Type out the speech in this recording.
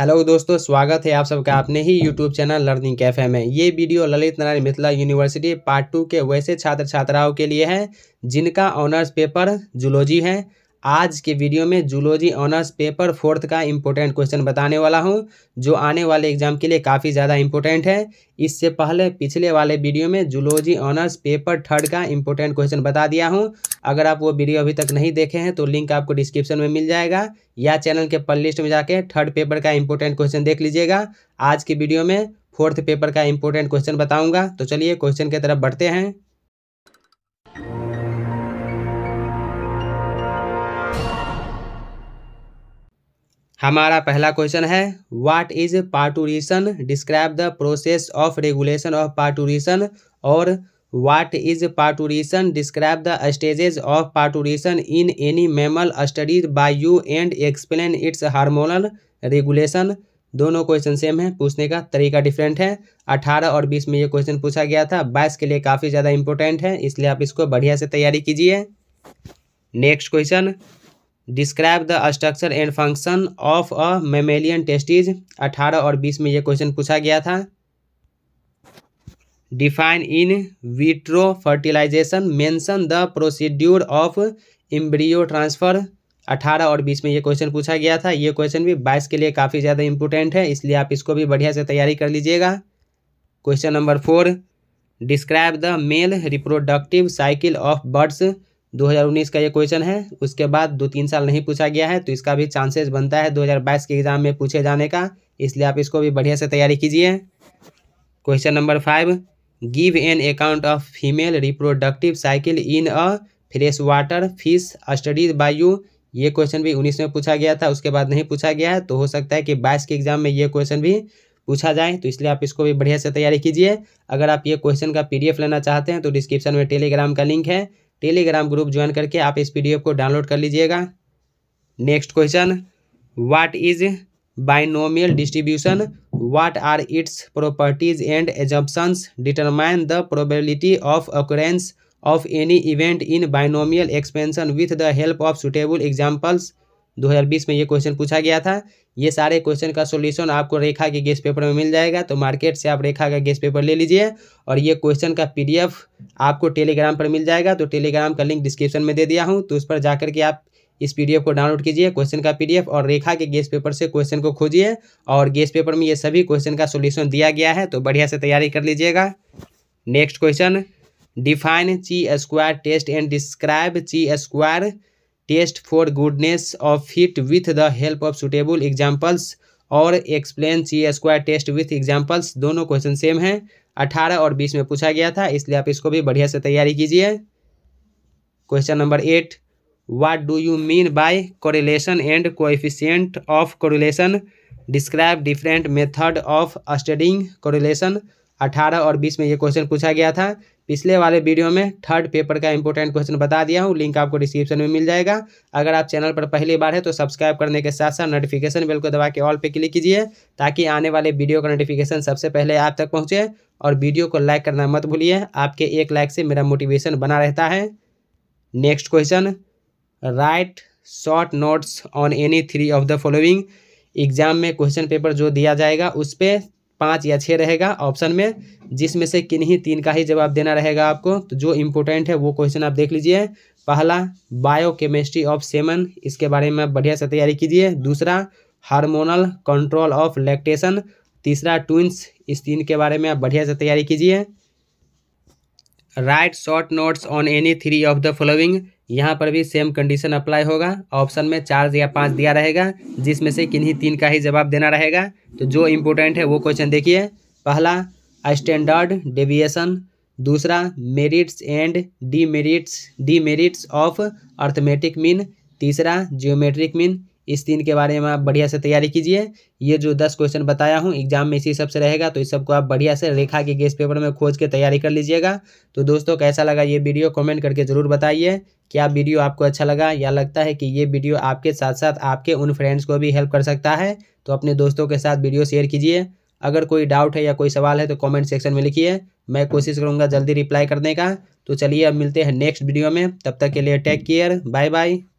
hello दोस्तों स्वागत है आप सबका अपने ही यूट्यूब चैनल लर्निंग कैफे में ये video Lalit Narayan Mithila university part two के वैसे छात्र छात्राओं के लिए है जिनका ऑनर्स पेपर जुलोजी है आज के वीडियो में जूलॉजी ऑनर्स पेपर फोर्थ का इम्पोर्टेंट क्वेश्चन बताने वाला हूँ जो आने वाले एग्जाम के लिए काफ़ी ज़्यादा इम्पोर्टेंट है इससे पहले पिछले वाले वीडियो में जूलॉजी ऑनर्स पेपर थर्ड का इम्पोर्टेंट क्वेश्चन बता दिया हूँ अगर आप वो वीडियो अभी तक नहीं देखे हैं तो लिंक आपको डिस्क्रिप्शन में मिल जाएगा या चैनल के पल लिस्ट में जाके थर्ड पेपर का इम्पोर्टेंट क्वेश्चन देख लीजिएगा आज की वीडियो में फोर्थ पेपर का इम्पोर्टेंट क्वेश्चन बताऊँगा तो चलिए क्वेश्चन की तरफ बढ़ते हैं हमारा पहला क्वेश्चन है what is parturition describe the process of regulation of parturition और what is parturition describe the stages of parturition in any mammal studies by you and explain its hormonal regulation दोनों question same है पूछने का तरीका different है अठारह और बीस में ये क्वेश्चन पूछा गया था बाईस के लिए काफ़ी ज़्यादा इंपॉर्टेंट है इसलिए आप इसको बढ़िया से तैयारी कीजिए next question describe the structure and function of a mammalian testis 18 और 20 में ये क्वेश्चन पूछा गया था define in vitro fertilisation mention the procedure of embryo transfer 18 और 20 में ये क्वेश्चन पूछा गया था ये क्वेश्चन भी 22 के लिए काफ़ी ज़्यादा इंपोर्टेंट है इसलिए आप इसको भी बढ़िया से तैयारी कर लीजिएगा question number four describe the male reproductive cycle of birds 2019 का ये क्वेश्चन है उसके बाद दो तीन साल नहीं पूछा गया है तो इसका भी चांसेस बनता है 2022 के एग्ज़ाम में पूछे जाने का इसलिए आप इसको भी बढ़िया से तैयारी कीजिए question number five give an account of female reproductive cycle in a fresh water fish studies by you ये क्वेश्चन भी उन्नीस में पूछा गया था उसके बाद नहीं पूछा गया है तो हो सकता है कि बाईस के एग्ज़ाम में ये क्वेश्चन भी पूछा जाए तो इसलिए आप इसको भी बढ़िया से तैयारी कीजिए अगर आप ये क्वेश्चन का पीडीएफ लेना चाहते हैं तो डिस्क्रिप्शन में टेलीग्राम का लिंक है टेलीग्राम ग्रुप ज्वाइन करके आप इस पीडीएफ को डाउनलोड कर लीजिएगा next question what is binomial distribution what are its properties and assumptions determine the probability of occurrence of any event in binomial expansion with the help of suitable examples 2020 में ये question पूछा गया था ये सारे question का solution आपको रेखा के गेस्ट पेपर में मिल जाएगा तो मार्केट से आप रेखा का गेस्ट पेपर ले लीजिए और ये क्वेश्चन का पीडीएफ आपको टेलीग्राम पर मिल जाएगा तो टेलीग्राम का लिंक डिस्क्रिप्शन में दे दिया हूँ तो उस पर जाकर के आप इस पी को डाउनलोड कीजिए क्वेश्चन का पी और रेखा के गेस्ट पेपर से क्वेश्चन को खोजिए और गेस्ट पेपर में ये सभी क्वेश्चन का सोल्यूशन दिया गया है तो बढ़िया से तैयारी कर लीजिएगा next question define chi square test and describe chi square test for goodness of fit with the help of suitable examples और explain chi square test with examples दोनों क्वेश्चन सेम हैं अठारह और बीस में पूछा गया था इसलिए आप इसको भी बढ़िया से तैयारी कीजिए question number eight what do you mean by correlation and coefficient of correlation describe different method of studying correlation अठारह और बीस में ये क्वेश्चन पूछा गया था पिछले वाले वीडियो में थर्ड पेपर का इंपॉर्टेंट क्वेश्चन बता दिया हूँ लिंक आपको डिस्क्रिप्शन में मिल जाएगा अगर आप चैनल पर पहली बार है तो सब्सक्राइब करने के साथ साथ नोटिफिकेशन बेल को दबा के ऑल पे क्लिक कीजिए ताकि आने वाले वीडियो का नोटिफिकेशन सबसे पहले आप तक पहुँचे और वीडियो को लाइक करना मत भूलिए आपके एक लाइक से मेरा मोटिवेशन बना रहता है next question write short notes on any three of the following exam में क्वेश्चन पेपर जो दिया जाएगा उस पर पाँच या छः रहेगा ऑप्शन में जिसमें से किन्हीं तीन का ही जवाब देना रहेगा आपको तो जो इम्पोर्टेंट है वो क्वेश्चन आप देख लीजिए पहला बायो केमिस्ट्री ऑफ सेमन इसके बारे में बढ़िया से तैयारी कीजिए दूसरा हार्मोनल कंट्रोल ऑफ लैक्टेशन तीसरा ट्विंस इस तीन के बारे में आप बढ़िया से तैयारी कीजिए write short notes on any three of the following यहाँ पर भी सेम कंडीशन अप्लाई होगा ऑप्शन में चार या पाँच दिया रहेगा जिसमें से किन्हीं तीन का ही जवाब देना रहेगा तो जो इम्पोर्टेंट है वो क्वेश्चन देखिए पहला स्टैंडर्ड डेविएशन दूसरा merits and demerits demerits of arithmetic mean तीसरा जियोमेट्रिक मीन इस तीन के बारे में आप बढ़िया से तैयारी कीजिए ये जो दस क्वेश्चन बताया हूँ एग्जाम में इसी सब से रहेगा तो इस सबको आप बढ़िया से रेखा के गेस्ट पेपर में खोज के तैयारी कर लीजिएगा तो दोस्तों कैसा लगा ये वीडियो कमेंट करके ज़रूर बताइए क्या वीडियो आपको अच्छा लगा या लगता है कि ये वीडियो आपके साथ साथ आपके उन फ्रेंड्स को भी हेल्प कर सकता है तो अपने दोस्तों के साथ वीडियो शेयर कीजिए अगर कोई डाउट है या कोई सवाल है तो कमेंट सेक्शन में लिखिए मैं कोशिश करूँगा जल्दी रिप्लाई करने का तो चलिए अब मिलते हैं नेक्स्ट वीडियो में तब तक के लिए टेक केयर बाय बाय